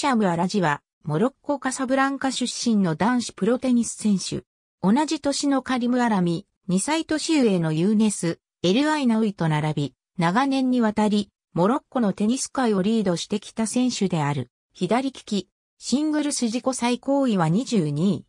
シャム・アラジは、モロッコ・カサブランカ出身の男子プロテニス選手。同じ年のカリム・アラミ、2歳年上のユーネス、エル・アイナウイと並び、長年にわたり、モロッコのテニス界をリードしてきた選手である。左利き、シングルス自己最高位は22位、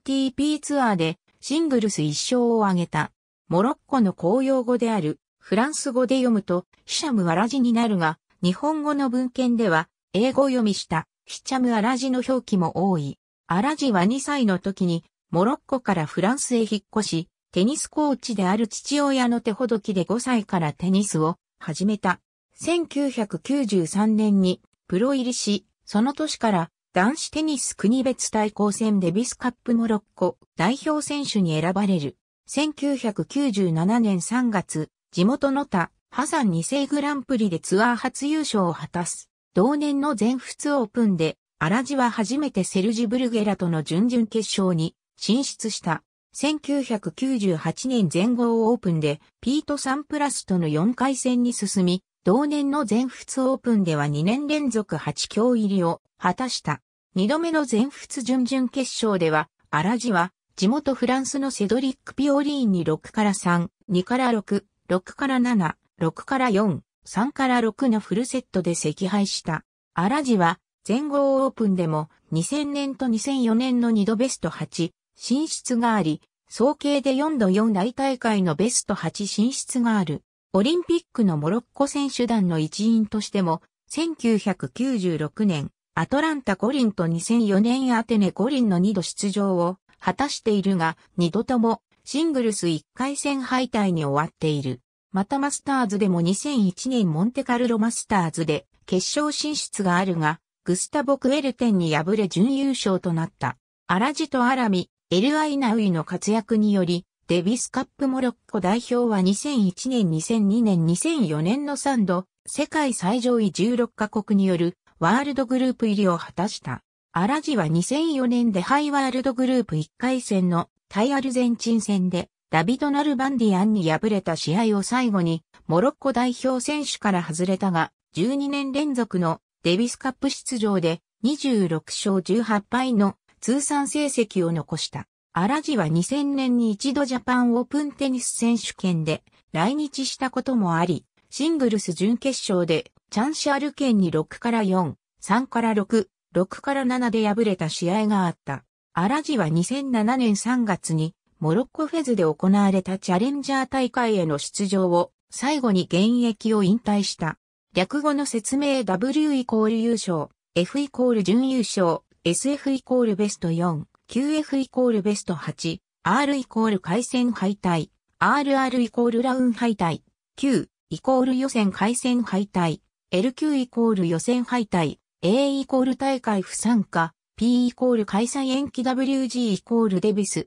ATP ツアーでシングルス1勝を挙げた。モロッコの公用語である、フランス語で読むと、ヒシャム・アラジになるが、日本語の文献では、英語読みしたヒチャム・アラジの表記も多い。アラジは2歳の時にモロッコからフランスへ引っ越し、テニスコーチである父親の手ほどきで5歳からテニスを始めた。1993年にプロ入りし、その年から男子テニス国別対抗戦デビスカップモロッコ代表選手に選ばれる。1997年3月、地元の他、ハサン2世グランプリでツアー初優勝を果たす。同年の全仏オープンで、アラジは初めてセルジ・ブルゲラとの準々決勝に進出した。1998年全豪オープンでピート・サンプラスとの4回戦に進み、同年の全仏オープンでは2年連続8強入りを果たした。2度目の全仏準々決勝では、アラジは地元フランスのセドリック・ピオリーンに6から3、2から6、6から7、6から4、3から6のフルセットで惜敗した。アラジは全豪オープンでも2000年と2004年の2度ベスト8進出があり、総計で4度4大大会のベスト8進出がある。オリンピックのモロッコ選手団の一員としても、1996年、アトランタ五輪と2004年アテネ五輪の2度出場を果たしているが、2度ともシングルス1回戦敗退に終わっている。またマスターズでも2001年モンテカルロマスターズで決勝進出があるが、グスタボ・クエルテンに敗れ準優勝となった。アラジとアラミ、エルアイナウイの活躍により、デビスカップモロッコ代表は2001年、2002年、2004年の3度、世界最上位16カ国によるワールドグループ入りを果たした。アラジは2004年でハイワールドグループ1回戦の対アルゼンチン戦でダビド・ナルバンディアンに敗れた試合を最後に、モロッコ代表選手から外れたが、12年連続のデビスカップ出場で26勝18敗の通算成績を残した。アラジは2000年に一度ジャパンオープンテニス選手権で来日したこともあり、シングルス準決勝でチャンシャル県に6から4、3から6、6から7で敗れた試合があった。アラジは2007年3月にモロッコフェズで行われたチャレンジャー大会への出場を最後に現役を引退した。略語の説明 W イコール優勝、F イコール準優勝、SF イコールベスト4、QF イコールベスト8、R イコール回戦敗退、RR イコールラウン敗退、Q イコール予選回戦敗退、LQ イコール予選敗退、A イコール大会不参加、P イコール開催延期 WG イコールデビス、